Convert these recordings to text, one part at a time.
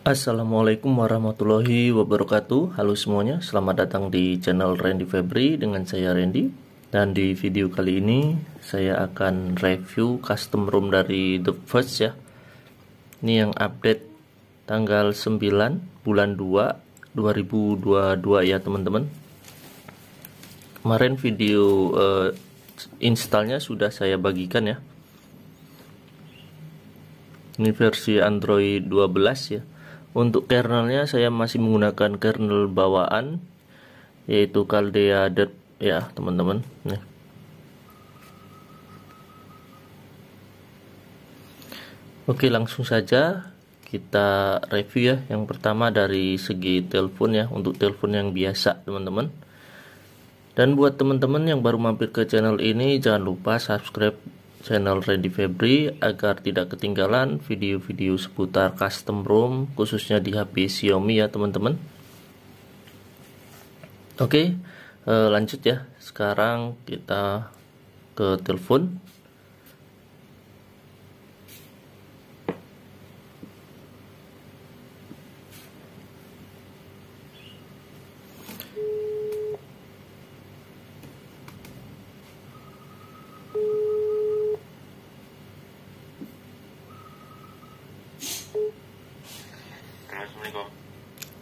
Assalamualaikum warahmatullahi wabarakatuh Halo semuanya, selamat datang di channel Randy Febri dengan saya Randy Dan di video kali ini saya akan review custom room dari The First ya Ini yang update tanggal 9 bulan 2 2022 ya teman-teman Kemarin video uh, installnya sudah saya bagikan ya ini versi Android 12 ya untuk kernelnya saya masih menggunakan kernel bawaan yaitu Caldea Dirt ya, teman-teman. Ya. Oke, langsung saja kita review ya. Yang pertama dari segi telepon ya, untuk telepon yang biasa, teman-teman. Dan buat teman-teman yang baru mampir ke channel ini, jangan lupa subscribe channel Randy Febri agar tidak ketinggalan video-video seputar custom ROM khususnya di HP Xiaomi ya teman-teman oke eh, lanjut ya sekarang kita ke telepon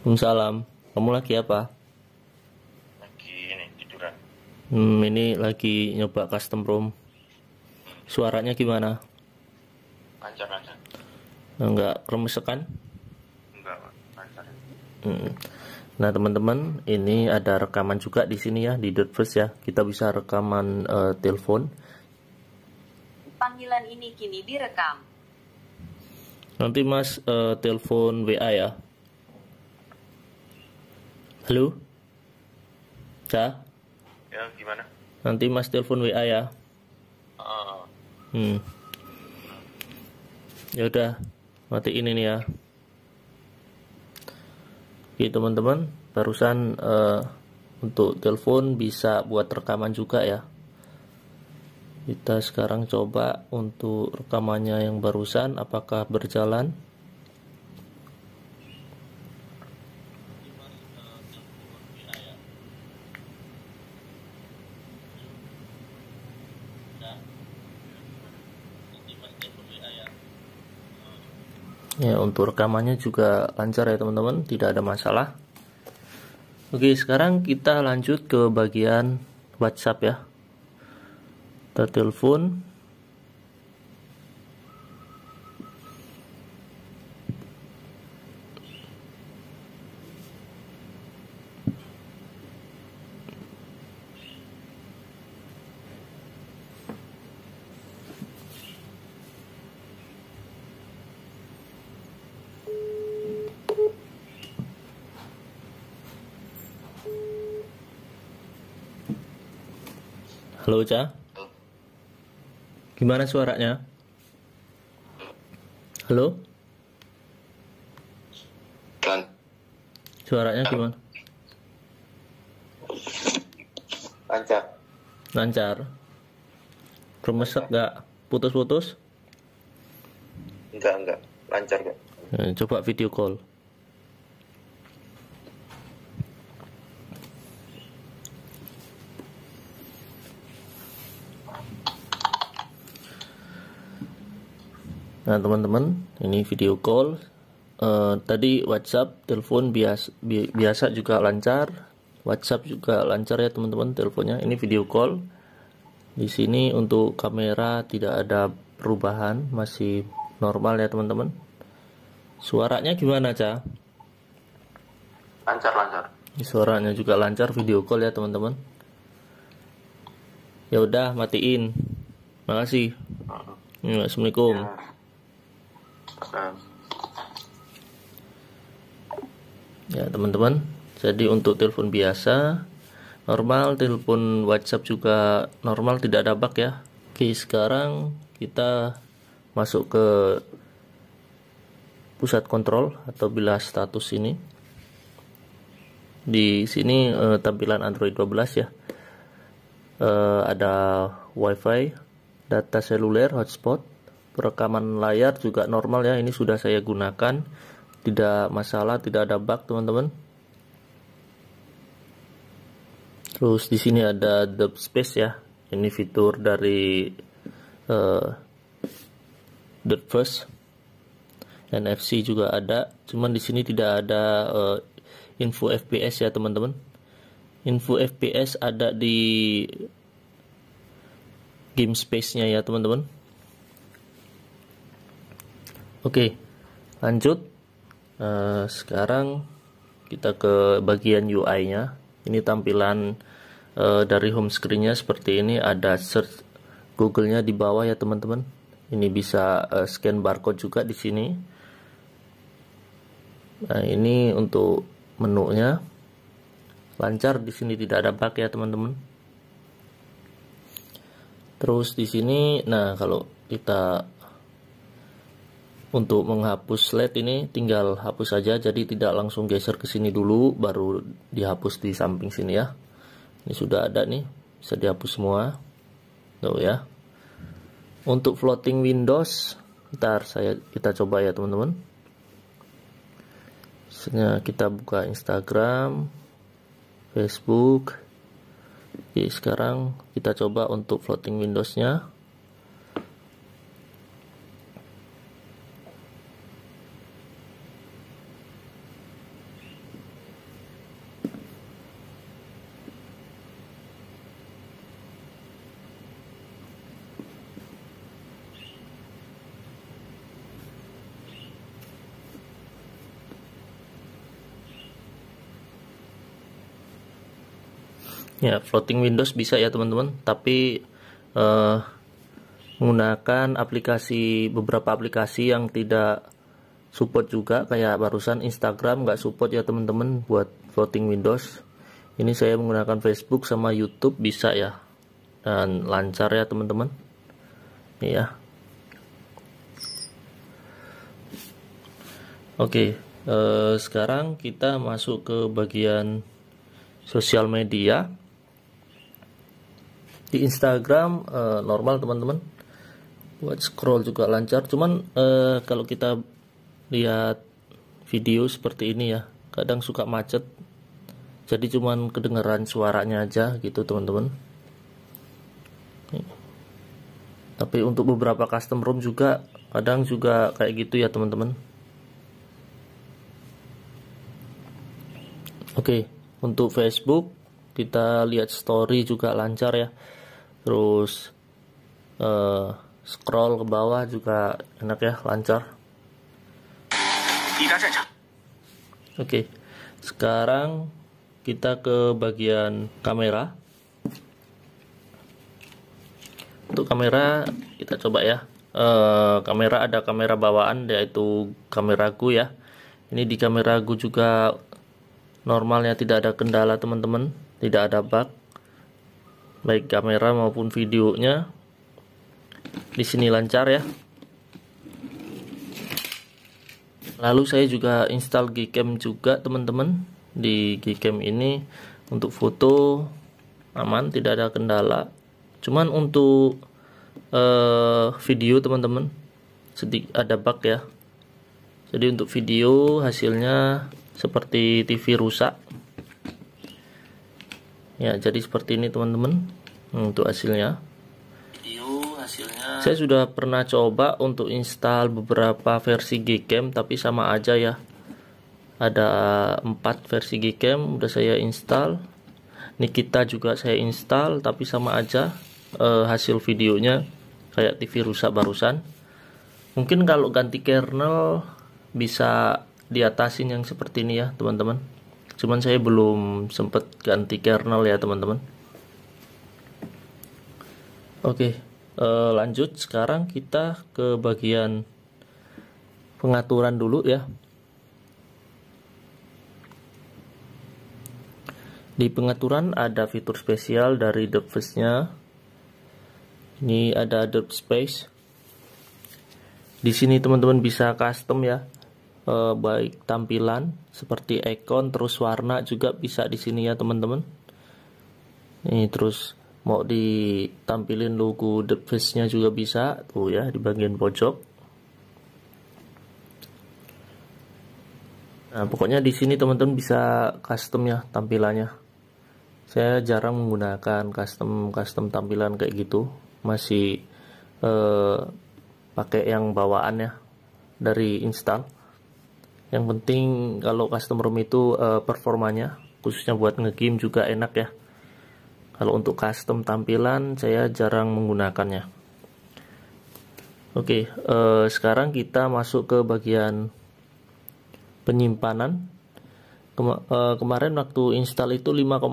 Waalaikumsalam. Kamu lagi apa? Lagi ini tiduran. Hmm, ini lagi nyoba custom room. Suaranya gimana? Lancar-lancar. Enggak kremesekan? Enggak, lancar. Hmm. Nah, teman-teman, ini ada rekaman juga di sini ya di Dirtverse ya. Kita bisa rekaman uh, telepon. Panggilan ini kini direkam. Nanti Mas uh, telepon WA ya. Halo? ya? Ya, gimana? Nanti Mas telepon WA ya. Uh. Hmm. Ya udah, mati ini nih ya. Oke, teman-teman, barusan uh, untuk telepon bisa buat rekaman juga ya. Kita sekarang coba untuk rekamannya yang barusan apakah berjalan? ya untuk rekamannya juga lancar ya teman-teman tidak ada masalah oke sekarang kita lanjut ke bagian WhatsApp ya kita telepon Halo Ca Gimana suaranya? Halo? Kan. Suaranya gimana? Lancar. Lancar. Rumesek gak? Putus-putus? Enggak, enggak. Lancar, gak? Eh, coba video call. Nah teman-teman, ini video call. Uh, tadi WhatsApp, telepon biasa, biasa juga lancar. WhatsApp juga lancar ya teman-teman teleponnya. Ini video call. Di sini untuk kamera tidak ada perubahan, masih normal ya teman-teman. Suaranya gimana, Ca? Lancar-lancar. Suaranya juga lancar video call ya teman-teman. Ya udah matiin. Makasih. Ya, Assalamualaikum. Ya. Nah. ya teman-teman jadi untuk telepon biasa normal telepon WhatsApp juga normal tidak ada bug ya oke sekarang kita masuk ke pusat kontrol atau bila status ini di sini eh, tampilan Android 12 ya eh, ada WiFi data seluler hotspot perekaman layar juga normal ya ini sudah saya gunakan tidak masalah tidak ada bug teman-teman terus di sini ada the space ya ini fitur dari uh, first NFC juga ada cuman di sini tidak ada uh, info FPS ya teman-teman info FPS ada di game space-nya ya teman-teman Oke, lanjut. Uh, sekarang kita ke bagian UI-nya. Ini tampilan uh, dari home screen-nya seperti ini. Ada search Google-nya di bawah ya teman-teman. Ini bisa uh, scan barcode juga di sini. Nah, ini untuk menunya. Lancar di sini tidak ada bug ya teman-teman. Terus di sini, nah kalau kita untuk menghapus LED ini tinggal hapus saja jadi tidak langsung geser ke sini dulu baru dihapus di samping sini ya. Ini sudah ada nih, bisa dihapus semua. Tuh ya. Untuk floating windows, ntar saya kita coba ya teman-teman. Sebenarnya kita buka Instagram, Facebook. Oke, sekarang kita coba untuk floating windowsnya. Ya, floating Windows bisa ya teman-teman, tapi uh, menggunakan aplikasi beberapa aplikasi yang tidak support juga kayak barusan Instagram nggak support ya teman-teman buat floating Windows. Ini saya menggunakan Facebook sama YouTube bisa ya dan lancar ya teman-teman. Ya. Oke, uh, sekarang kita masuk ke bagian sosial media di Instagram uh, normal teman-teman buat scroll juga lancar cuman uh, kalau kita lihat video seperti ini ya kadang suka macet jadi cuman kedengeran suaranya aja gitu teman-teman tapi untuk beberapa custom room juga kadang juga kayak gitu ya teman-teman oke untuk Facebook kita lihat story juga lancar ya terus uh, scroll ke bawah juga enak ya lancar oke okay. sekarang kita ke bagian kamera untuk kamera kita coba ya uh, kamera ada kamera bawaan yaitu kameraku ya ini di kameraku juga normalnya tidak ada kendala teman-teman tidak ada bug baik kamera maupun videonya di sini lancar ya lalu saya juga install Gcam juga teman-teman di Gcam ini untuk foto aman tidak ada kendala cuman untuk uh, video teman-teman sedikit ada bug ya jadi untuk video hasilnya seperti TV rusak ya jadi seperti ini teman-teman hmm, untuk hasilnya saya sudah pernah coba untuk install beberapa versi Gcam tapi sama aja ya ada empat versi Gcam udah saya install kita juga saya install tapi sama aja e, hasil videonya kayak TV rusak barusan mungkin kalau ganti kernel bisa diatasin yang seperti ini ya teman-teman cuman saya belum sempat ganti kernel ya teman-teman oke eh, lanjut sekarang kita ke bagian pengaturan dulu ya di pengaturan ada fitur spesial dari device nya ini ada Dub Space di sini teman-teman bisa custom ya eh, baik tampilan seperti icon terus warna juga bisa di sini ya teman-teman ini terus mau ditampilin logo device nya juga bisa tuh ya di bagian pojok nah pokoknya di sini teman-teman bisa custom ya tampilannya saya jarang menggunakan custom custom tampilan kayak gitu masih eh, pakai yang bawaan ya dari install yang penting kalau custom ROM itu uh, performanya khususnya buat ngegame juga enak ya kalau untuk custom tampilan saya jarang menggunakannya oke okay, uh, eh, sekarang kita masuk ke bagian penyimpanan Kema uh, kemarin waktu install itu 5,5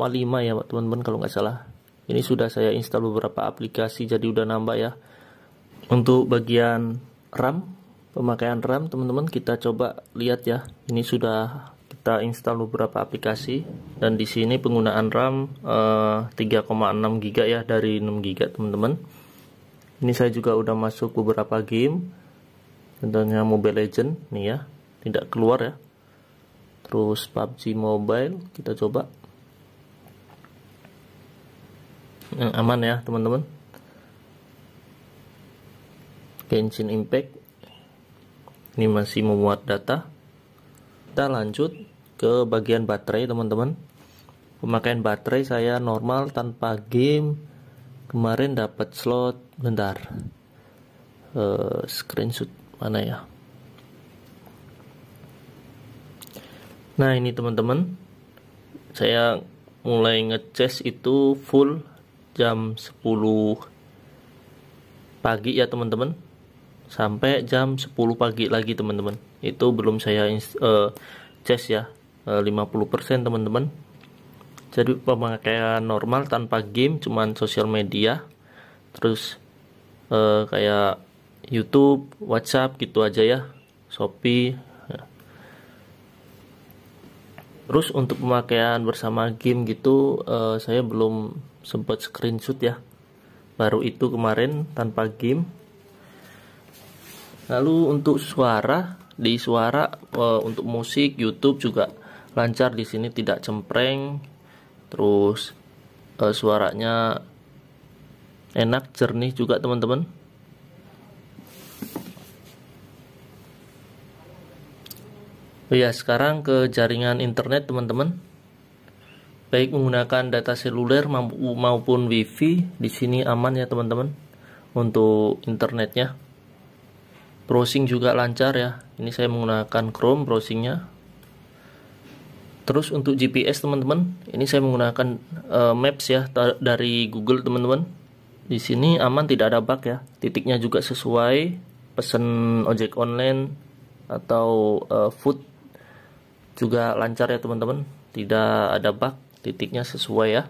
ya teman-teman kalau nggak salah ini sudah saya install beberapa aplikasi jadi udah nambah ya untuk bagian RAM pemakaian RAM teman-teman kita coba lihat ya ini sudah kita install beberapa aplikasi dan di sini penggunaan RAM eh, 3,6 GB ya dari 6 GB teman-teman ini saya juga udah masuk beberapa game contohnya Mobile Legend nih ya tidak keluar ya terus PUBG Mobile kita coba yang aman ya teman-teman Genshin Impact ini masih memuat data kita lanjut ke bagian baterai teman-teman pemakaian baterai saya normal tanpa game kemarin dapat slot bentar uh, screenshot mana ya nah ini teman-teman saya mulai ngecas itu full jam 10 pagi ya teman-teman sampai jam 10 pagi lagi teman-teman itu belum saya uh, eh, cas ya eh, uh, 50% teman-teman jadi pemakaian normal tanpa game cuman sosial media terus uh, kayak YouTube WhatsApp gitu aja ya Shopee ya. Terus untuk pemakaian bersama game gitu uh, saya belum sempat screenshot ya. Baru itu kemarin tanpa game Lalu untuk suara, di suara e, untuk musik YouTube juga lancar di sini tidak cempreng. Terus e, suaranya enak, jernih juga teman-teman. Ya, sekarang ke jaringan internet teman-teman. Baik menggunakan data seluler maupun wifi di sini aman ya teman-teman untuk internetnya browsing juga lancar ya ini saya menggunakan Chrome browsingnya terus untuk GPS teman-teman ini saya menggunakan uh, Maps ya dari Google teman-teman di sini aman tidak ada bug ya titiknya juga sesuai pesen ojek online atau uh, food juga lancar ya teman-teman tidak ada bug titiknya sesuai ya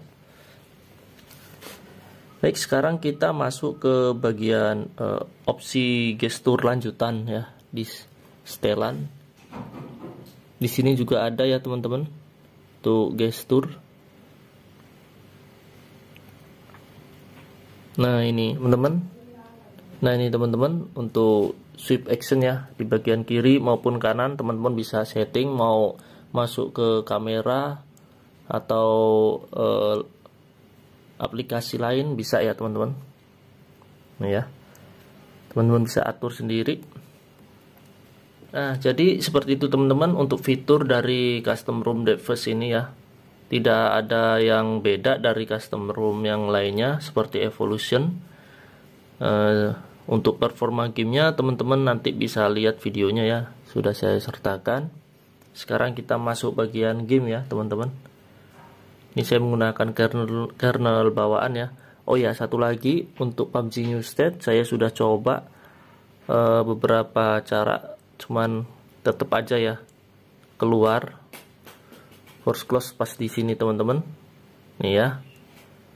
Baik, sekarang kita masuk ke bagian uh, opsi gestur lanjutan ya di setelan. Di sini juga ada ya teman-teman. untuk gestur. Nah, ini teman-teman. Nah, ini teman-teman untuk sweep action ya di bagian kiri maupun kanan teman-teman bisa setting mau masuk ke kamera atau uh, aplikasi lain bisa ya teman-teman nah, ya teman-teman bisa atur sendiri nah jadi seperti itu teman-teman untuk fitur dari custom room device ini ya tidak ada yang beda dari custom room yang lainnya seperti evolution uh, untuk performa gamenya teman-teman nanti bisa lihat videonya ya sudah saya sertakan sekarang kita masuk bagian game ya teman-teman ini saya menggunakan kernel kernel bawaan ya oh ya satu lagi untuk PUBG New State saya sudah coba uh, beberapa cara cuman tetap aja ya keluar force close pas di sini teman-teman nih ya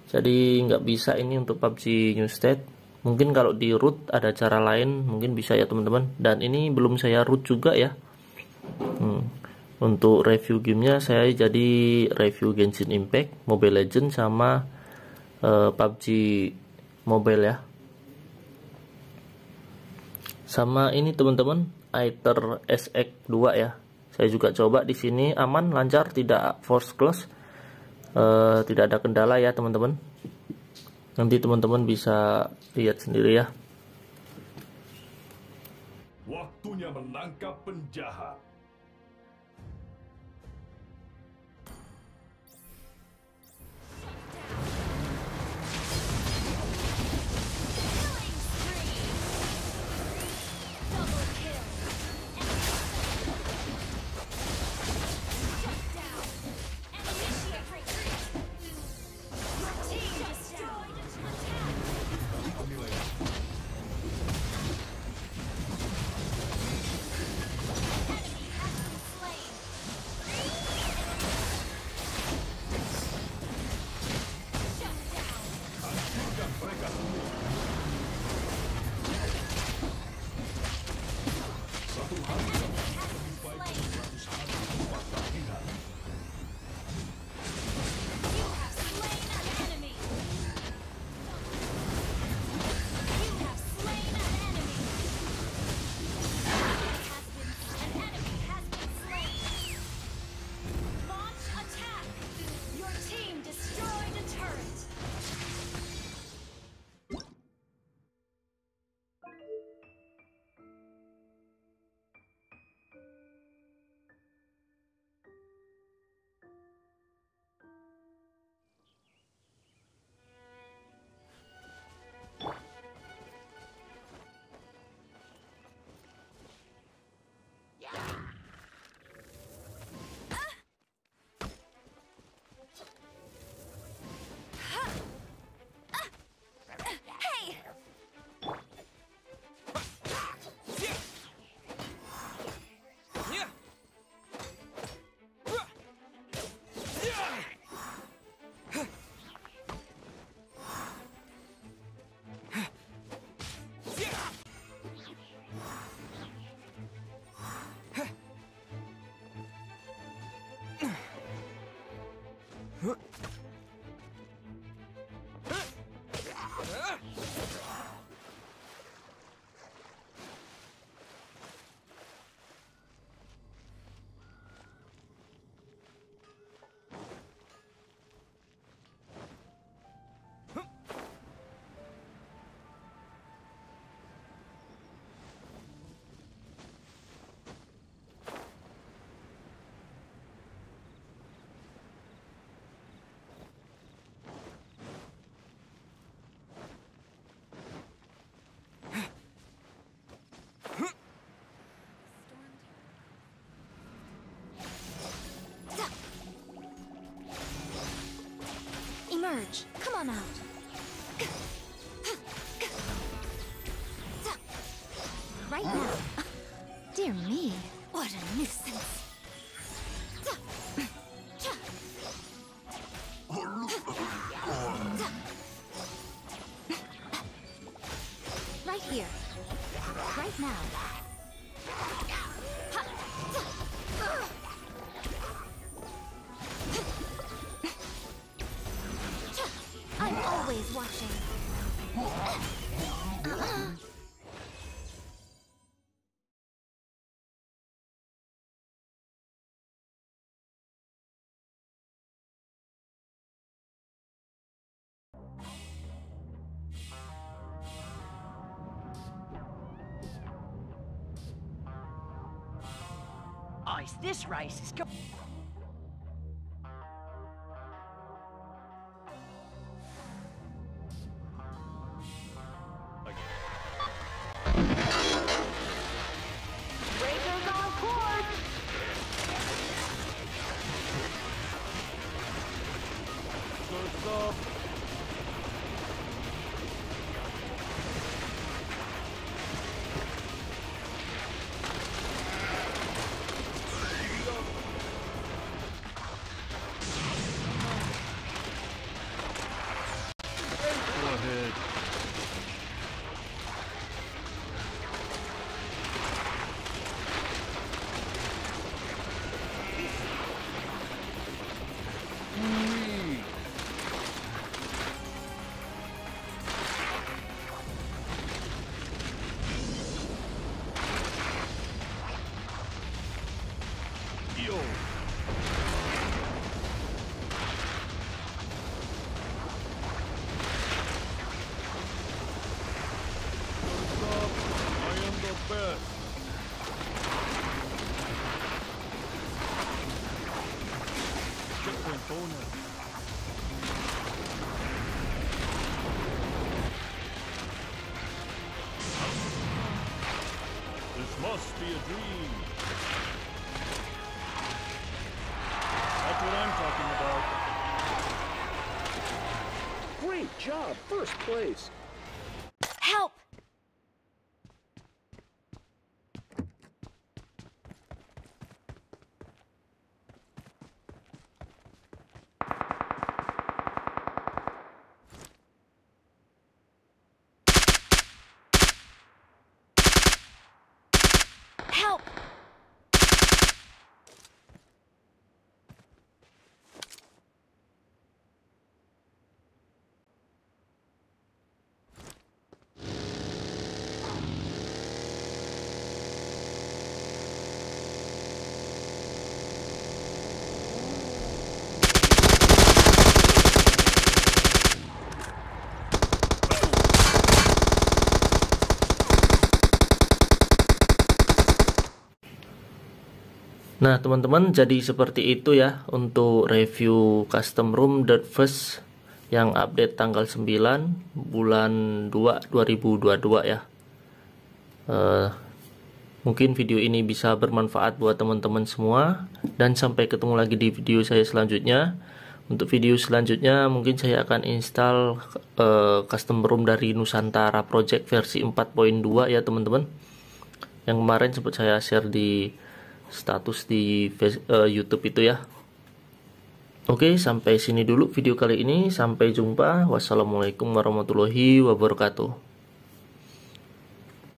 jadi nggak bisa ini untuk PUBG New State mungkin kalau di root ada cara lain mungkin bisa ya teman-teman dan ini belum saya root juga ya hmm untuk review gamenya saya jadi review Genshin Impact, Mobile Legend, sama uh, eh, PUBG Mobile ya. Sama ini teman-teman, Aether SX2 ya. Saya juga coba di sini aman, lancar, tidak force close. Uh, tidak ada kendala ya teman-teman. Nanti teman-teman bisa lihat sendiri ya. Waktunya menangkap penjahat. Huh? Emerge! Come on out! Right now! Dear me, what a nuisance! This rice is good. place. Nah, teman-teman, jadi seperti itu ya untuk review custom room dot first yang update tanggal 9 bulan 2 2022 ya. Uh, mungkin video ini bisa bermanfaat buat teman-teman semua dan sampai ketemu lagi di video saya selanjutnya. Untuk video selanjutnya mungkin saya akan install uh, custom room dari Nusantara Project versi 4.2 ya, teman-teman. Yang kemarin sempat saya share di status di eh, YouTube itu ya. Oke, sampai sini dulu video kali ini. Sampai jumpa. Wassalamualaikum warahmatullahi wabarakatuh.